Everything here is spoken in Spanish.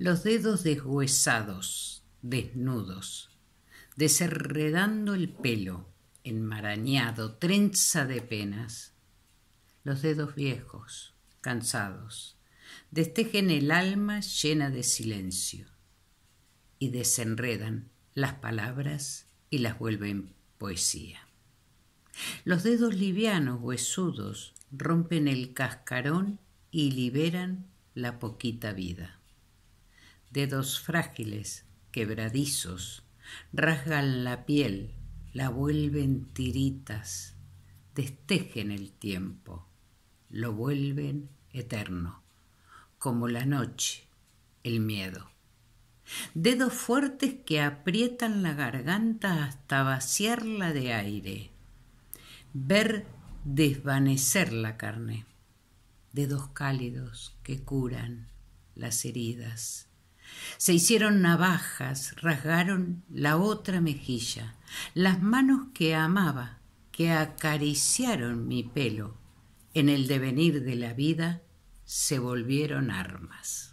los dedos deshuesados, desnudos, desenredando el pelo, enmarañado, trenza de penas, los dedos viejos, cansados, destejen el alma llena de silencio y desenredan las palabras y las vuelven poesía. Los dedos livianos, huesudos, rompen el cascarón y liberan la poquita vida dedos frágiles, quebradizos, rasgan la piel, la vuelven tiritas, destejen el tiempo, lo vuelven eterno, como la noche, el miedo. Dedos fuertes que aprietan la garganta hasta vaciarla de aire. Ver desvanecer la carne. Dedos cálidos que curan las heridas se hicieron navajas, rasgaron la otra mejilla, las manos que amaba, que acariciaron mi pelo, en el devenir de la vida se volvieron armas.